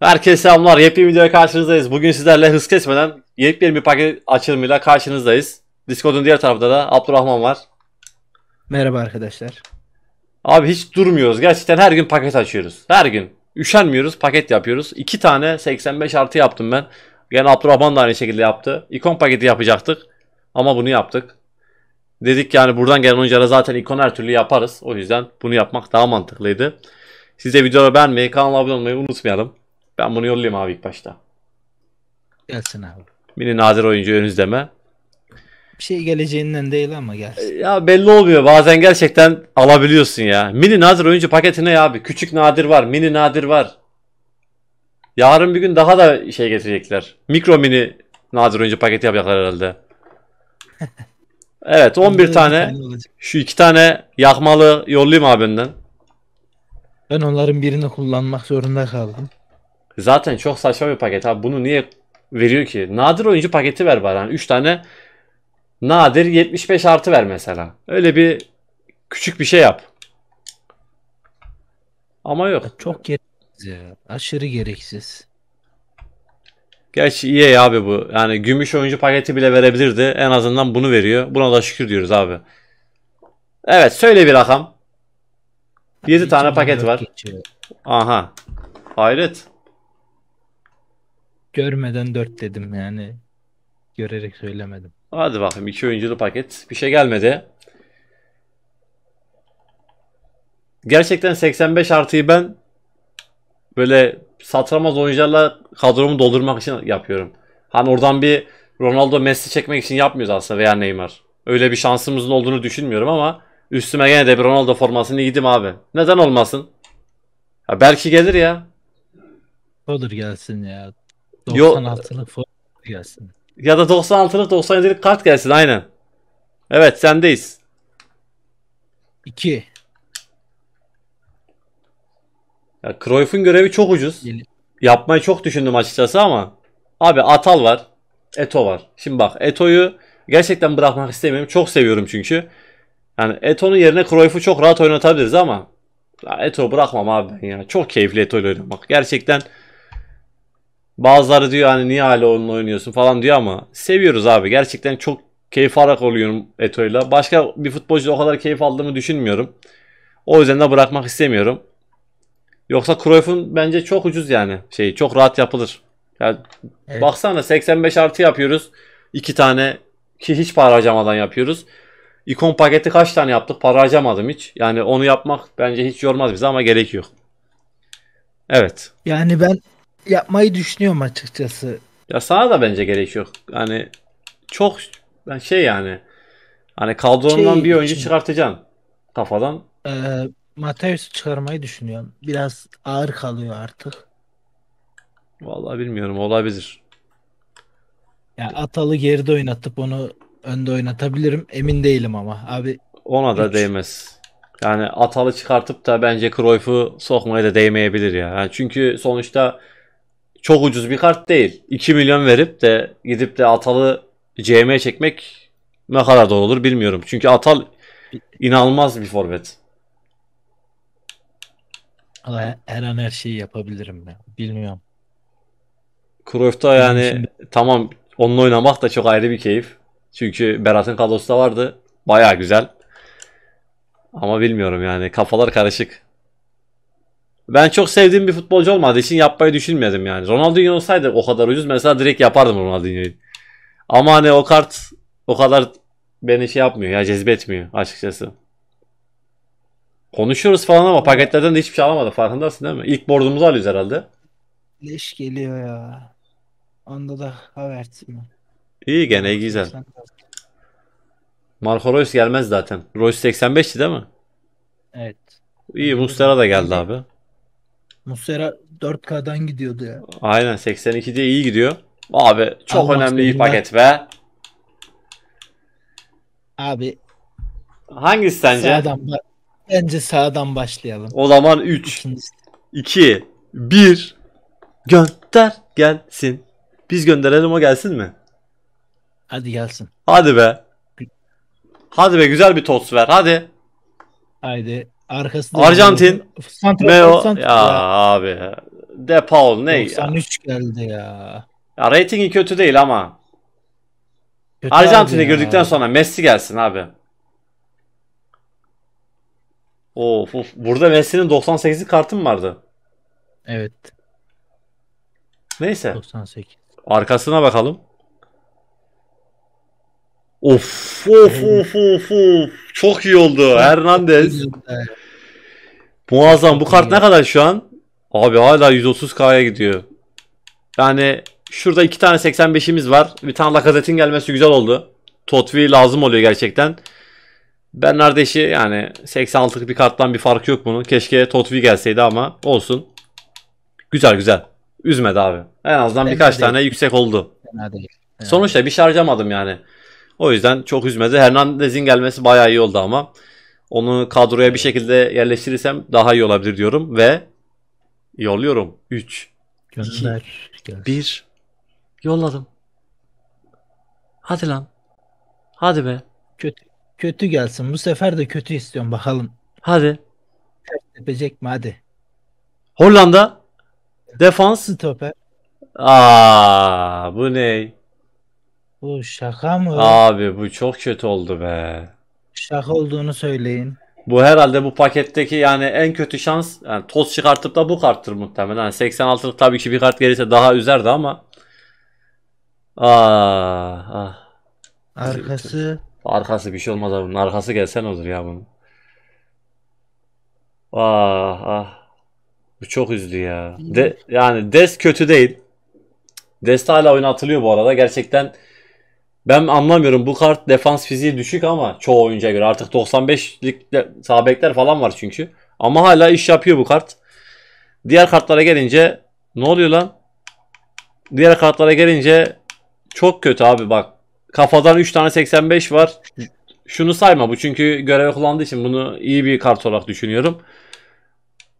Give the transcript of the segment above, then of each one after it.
Herkese selamlar. Yepyeni videoya karşınızdayız. Bugün sizlerle hız kesmeden yepyeni bir paket açılımıyla karşınızdayız. Discord'un diğer tarafında da Abdurrahman var. Merhaba arkadaşlar. Abi hiç durmuyoruz. Gerçekten her gün paket açıyoruz. Her gün. Üşenmiyoruz. Paket yapıyoruz. İki tane 85 artı yaptım ben. Yani Abdurrahman da aynı şekilde yaptı. İkon paketi yapacaktık. Ama bunu yaptık. Dedik yani buradan gelen oyunculara zaten ikon her türlü yaparız. O yüzden bunu yapmak daha mantıklıydı. Siz de videoları beğenmeyi, kanala abone olmayı unutmayalım. Ben bunu yollayayım abi ilk başta. Gelsin abi. Mini nadir oyuncu ön izleme. Bir şey geleceğinden değil ama gelsin. Ya belli olmuyor. Bazen gerçekten alabiliyorsun ya. Mini nadir oyuncu paketine ya abi. Küçük nadir var. Mini nadir var. Yarın bir gün daha da şey getirecekler. Mikro mini nadir oyuncu paketi yapacaklar herhalde. Evet 11 tane. Şu iki tane yakmalı yollayayım abi Ben onların birini kullanmak zorunda kaldım. Zaten çok saçma bir paket abi. Bunu niye veriyor ki? Nadir oyuncu paketi ver bari. Yani 3 tane nadir 75 artı ver mesela. Öyle bir küçük bir şey yap. Ama yok. Çok gereksiz ya. Aşırı gereksiz. Gerçi iyi abi bu. Yani gümüş oyuncu paketi bile verebilirdi. En azından bunu veriyor. Buna da şükür diyoruz abi. Evet söyle bir rakam. 7 tane paket var. Geçiyor. Aha. Hayret görmeden 4 dedim yani. Görerek söylemedim. Hadi bakayım iki oyunculu paket. Bir şey gelmedi. Gerçekten 85 artıyı ben böyle satramaz oyuncularla kadromu doldurmak için yapıyorum. Hani oradan bir Ronaldo Messi çekmek için yapmıyoruz aslında veya Neymar. Öyle bir şansımızın olduğunu düşünmüyorum ama üstüme gene de bir Ronaldo formasını giydim abi. Neden olmasın? Ya belki gelir ya. Olur gelsin ya. 96'lık format gelsin. Ya da 96'lık 97'lik kart gelsin aynen. Evet sendeyiz. 2. Ya Cruyff'un görevi çok ucuz. Yapmayı çok düşündüm açıkçası ama abi Atal var. Eto var. Şimdi bak Eto'yu gerçekten bırakmak istemiyorum. Çok seviyorum çünkü. Yani Eto'nun yerine Cruyff'u çok rahat oynatabiliriz ama Eto bırakmam abi ben ya. Çok keyifli Eto ile oynamak. Gerçekten Bazıları diyor hani niye hala onunla oynuyorsun falan diyor ama seviyoruz abi. Gerçekten çok keyif alarak oluyorum Eto'yla. Başka bir futbolcu o kadar keyif aldığımı düşünmüyorum. O yüzden de bırakmak istemiyorum. Yoksa Cruyff'un bence çok ucuz yani. Şey çok rahat yapılır. Yani evet. baksana 85 artı yapıyoruz. iki tane ki hiç para harcamadan yapıyoruz. İkon paketi kaç tane yaptık? Para harcamadım hiç. Yani onu yapmak bence hiç yormaz bizi ama gerek yok. Evet. Yani ben yapmayı düşünüyorum açıkçası. Ya sana da bence gerek yok. Hani çok yani şey yani hani kadrondan şey bir oyuncu için, çıkartacaksın kafadan. E, Mateus çıkarmayı düşünüyorum. Biraz ağır kalıyor artık. Vallahi bilmiyorum olabilir. Ya yani Atalı geride oynatıp onu önde oynatabilirim. Emin değilim ama abi. Ona da hiç... değmez. Yani Atalı çıkartıp da bence Cruyff'u sokmaya da değmeyebilir ya. Yani çünkü sonuçta çok ucuz bir kart değil. 2 milyon verip de gidip de Atal'ı CM çekmek ne kadar doğru olur bilmiyorum. Çünkü Atal inanılmaz bir forvet. Ama her an her şeyi yapabilirim ya. Bilmiyorum. Cruyff'ta yani şimdi... tamam onunla oynamak da çok ayrı bir keyif. Çünkü Berat'ın kadrosu da vardı. Baya güzel. Ama bilmiyorum yani kafalar karışık. Ben çok sevdiğim bir futbolcu olmadığı için yapmayı düşünmedim yani. Ronaldinho olsaydı o kadar ucuz mesela direkt yapardım Ronaldinho'yu. Ama hani o kart o kadar beni şey yapmıyor ya cezbetmiyor açıkçası. Konuşuyoruz falan ama paketlerden de hiçbir şey alamadı farkındasın değil mi? İlk bordumuzu alıyoruz herhalde. Leş geliyor ya. Onda da haber mi? İyi gene güzel. Marco Reus gelmez zaten. Reus 85'ti değil mi? Evet. İyi Mustera da geldi abi. Muslera 4K'dan gidiyordu ya. Aynen 82'de iyi gidiyor. Abi çok Almak önemli bir paket be. Abi hangisi sence? Sağdan ba- bence sağdan başlayalım. O zaman 3 2 1 gönder gelsin. Biz gönderelim o gelsin mi? Hadi gelsin. Hadi be. Hadi be güzel bir tost ver hadi. Haydi Arkasında Arjantin. Santra, Meo. Santra ya, abi. De Paul ne 93 ya. geldi ya. Ya reytingi kötü değil ama. Kötü gördükten girdikten sonra Messi gelsin abi. Of, of. Burada Messi'nin 98'li kartı mı vardı? Evet. Neyse. 98. Arkasına bakalım. Of of of of of. Çok iyi oldu Hernandez. Muazzam. Bu kart ne kadar şu an? Abi hala 130k'ya gidiyor. Yani şurada iki tane 85'imiz var. Bir tane Lacazette'in gelmesi güzel oldu. Totvi lazım oluyor gerçekten. Ben neredeyse yani 86'lık bir karttan bir fark yok bunun. Keşke Totvi gelseydi ama olsun. Güzel güzel. Üzmedi abi. En azından birkaç tane yüksek oldu. Sonuçta bir şarjamadım yani. O yüzden çok üzmedi. Hernandez'in gelmesi bayağı iyi oldu ama. Onu kadroya bir şekilde yerleştirirsem daha iyi olabilir diyorum ve yolluyorum. 3, 2, 1 yolladım. Hadi lan. Hadi be. Kötü, kötü gelsin. Bu sefer de kötü istiyorum bakalım. Hadi. Tepecek mi hadi. Hollanda. Defans. Stoper. Aa, bu ne? Bu şaka mı? Abi bu çok kötü oldu be. Şaka olduğunu söyleyin. Bu herhalde bu paketteki yani en kötü şans yani toz çıkartıp da bu karttır muhtemelen. Yani 86'lık tabii ki bir kart gelirse daha üzerdi ama. Aa, ah, ah. Arkası. Arkası bir şey olmaz abi. arkası gelsen olur ya bunun. Ah ah. Bu çok üzdü ya. De, yani Des kötü değil. Des hala oynatılıyor bu arada. Gerçekten ben anlamıyorum bu kart defans fiziği düşük ama çoğu oyuncuya göre. Artık 95'lik sabekler falan var çünkü. Ama hala iş yapıyor bu kart. Diğer kartlara gelince ne oluyor lan? Diğer kartlara gelince çok kötü abi bak. Kafadan 3 tane 85 var. Şunu sayma bu çünkü görev kullandığı için bunu iyi bir kart olarak düşünüyorum.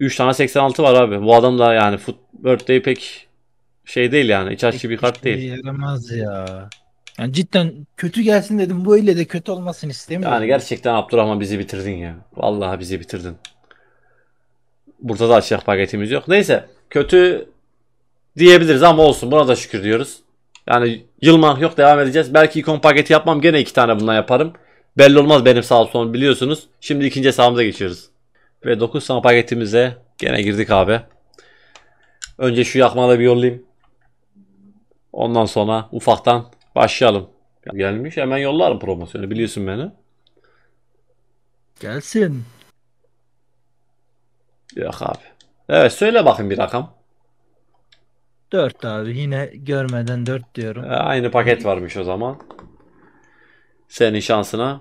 3 tane 86 var abi. Bu adam da yani Footbirthday pek şey değil yani. İç açıcı bir kart şey değil. Yaramaz ya. Yani cidden kötü gelsin dedim. bu öyle de kötü olmasın istemiyorum. Yani gerçekten Abdurrahman bizi bitirdin ya. Vallahi bizi bitirdin. Burada da açacak paketimiz yok. Neyse kötü diyebiliriz ama olsun. Buna da şükür diyoruz. Yani yılmak yok devam edeceğiz. Belki ikon paketi yapmam gene iki tane bundan yaparım. Belli olmaz benim sağ son biliyorsunuz. Şimdi ikinci hesabımıza geçiyoruz. Ve 9 tane paketimize gene girdik abi. Önce şu yakmalı bir yollayayım. Ondan sonra ufaktan Başlayalım. Gelmiş hemen yollarım promosyonu biliyorsun beni. Gelsin. Yok abi. Evet söyle bakayım bir rakam. 4 abi yine görmeden 4 diyorum. E, aynı paket varmış o zaman. Senin şansına.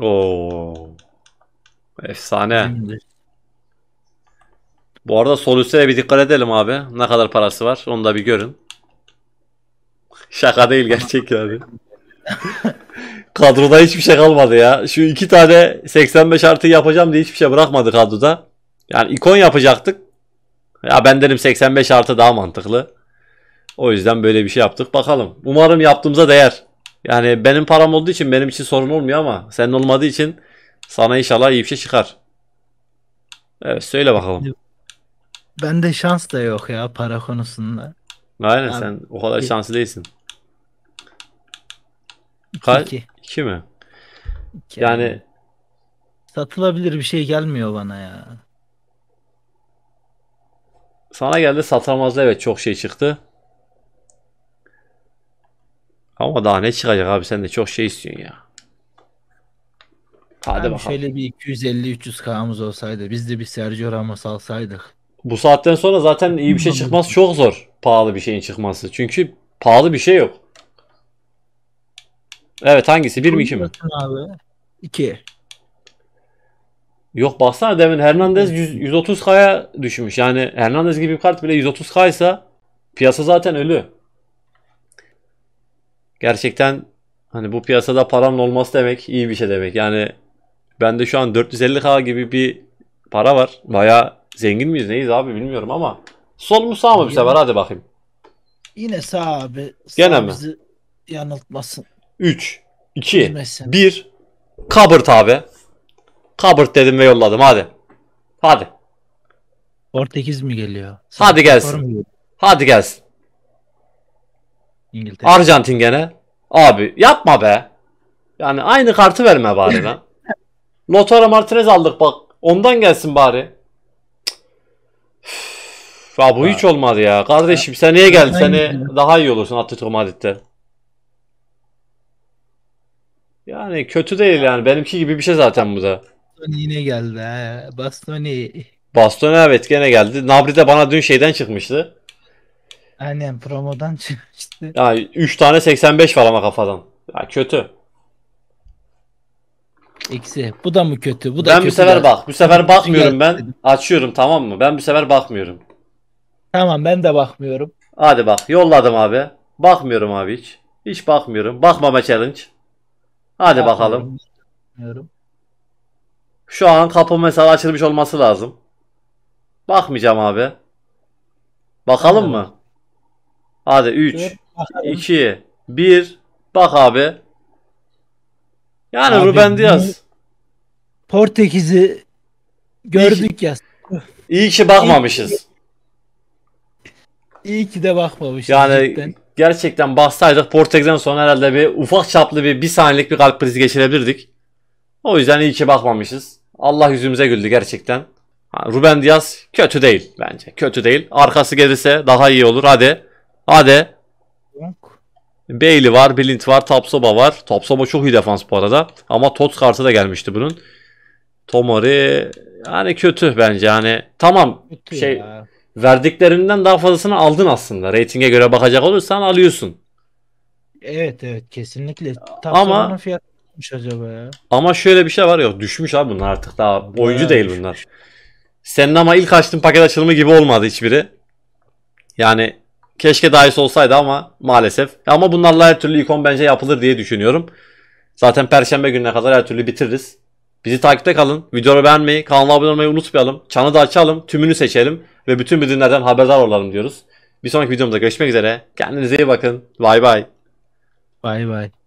Oo. Efsane. Şimdi. Bu arada Solus'a bir dikkat edelim abi. Ne kadar parası var onu da bir görün. Şaka değil gerçek yani. Kadroda hiçbir şey kalmadı ya. Şu iki tane 85 artı yapacağım diye hiçbir şey bırakmadı kadroda. Yani ikon yapacaktık. Ya ben derim 85 artı daha mantıklı. O yüzden böyle bir şey yaptık. Bakalım. Umarım yaptığımıza değer. Yani benim param olduğu için benim için sorun olmuyor ama senin olmadığı için sana inşallah iyi bir şey çıkar. Evet söyle bakalım. Ben de şans da yok ya para konusunda. Aynen Abi, sen o kadar şanslı değilsin. Kaç? İki. mi? İki yani... satılabilir bir şey gelmiyor bana ya. Sana geldi satamazdı evet çok şey çıktı. Ama daha ne çıkacak abi sen de çok şey istiyorsun ya. Hadi yani bakalım. Şöyle bir 250-300 kamız olsaydı biz de bir Sergio Ramos alsaydık. Bu saatten sonra zaten iyi bir şey çıkmaz çok zor. Pahalı bir şeyin çıkması. Çünkü pahalı bir şey yok. Evet hangisi? 1 mi 2 mi? Abi. 2. Yok baksana demin Hernandez 100, 130K'ya düşmüş. Yani Hernandez gibi bir kart bile 130K ise piyasa zaten ölü. Gerçekten hani bu piyasada paranın olması demek iyi bir şey demek. Yani ben de şu an 450K gibi bir para var. Baya zengin miyiz neyiz abi bilmiyorum ama sol mu sağ mı bir sefer hadi bakayım. Yine sağ abi. Sağ Gene mi? Yanıltmasın. 3, 2, Bilmezsin. 1. Kabırt abi. Kabırt dedim ve yolladım hadi. Hadi. Portekiz mi geliyor? Hadi gelsin. Hadi gelsin. İngiltere. Arjantin gene. Abi yapma be. Yani aynı kartı verme bari lan. Lotaro Martinez aldık bak. Ondan gelsin bari. Üf, ya bu hiç olmadı ya. Kardeşim niye geldin? Seni daha iyi olursun Atletico Madrid'de. Yani kötü değil yani. Benimki gibi bir şey zaten bu da. Bastoni yine geldi ha. Bastoni. Bastoni evet gene geldi. Nabri de bana dün şeyden çıkmıştı. Aynen promodan çıkmıştı. Ya 3 tane 85 var ama kafadan. Ya kötü. İkisi. Bu da mı kötü? Bu da ben kötü bu sefer bak. Bu sefer bakmıyorum ben. Açıyorum tamam mı? Ben bu sefer bakmıyorum. Tamam ben de bakmıyorum. Hadi bak. Yolladım abi. Bakmıyorum abi hiç. Hiç bakmıyorum. Bakmama challenge. Hadi Daha bakalım. Bilmiyorum. Şu an kapı mesela açılmış olması lazım. Bakmayacağım abi. Bakalım evet. mı? Hadi 3, 2, 1. Bak abi. Yani abi, Ruben Diaz. Portekiz'i gördük iyi, ya. İyi ki bakmamışız. İyi ki, iyi ki de bakmamışız. Yani cidden gerçekten bassaydık Portekiz'den sonra herhalde bir ufak çaplı bir, bir saniyelik bir kalp krizi geçirebilirdik. O yüzden iyi ki bakmamışız. Allah yüzümüze güldü gerçekten. Ruben Diaz kötü değil bence. Kötü değil. Arkası gelirse daha iyi olur. Hadi. Hadi. Yok. Bailey var, Bilint var, Tapsoba var. Tapsoba çok iyi defans bu arada. Ama Tot kartı da gelmişti bunun. Tomori yani kötü bence yani. Tamam kötü şey ya verdiklerinden daha fazlasını aldın aslında. Rating'e göre bakacak olursan alıyorsun. Evet evet kesinlikle. Tam ama fiyat düşmüş acaba ya. Ama şöyle bir şey var ya düşmüş abi bunlar artık daha oyuncu evet, değil düşmüş. bunlar. Senin ama ilk açtığın paket açılımı gibi olmadı hiçbiri. Yani keşke daha iyisi olsaydı ama maalesef. Ama bunlarla her türlü ikon bence yapılır diye düşünüyorum. Zaten perşembe gününe kadar her türlü bitiririz. Bizi takipte kalın. Videoyu beğenmeyi, kanala abone olmayı unutmayalım. Çanı da açalım, tümünü seçelim ve bütün bildirimlerden haberdar olalım diyoruz. Bir sonraki videomuzda görüşmek üzere. Kendinize iyi bakın. Bay bay. Bay bay.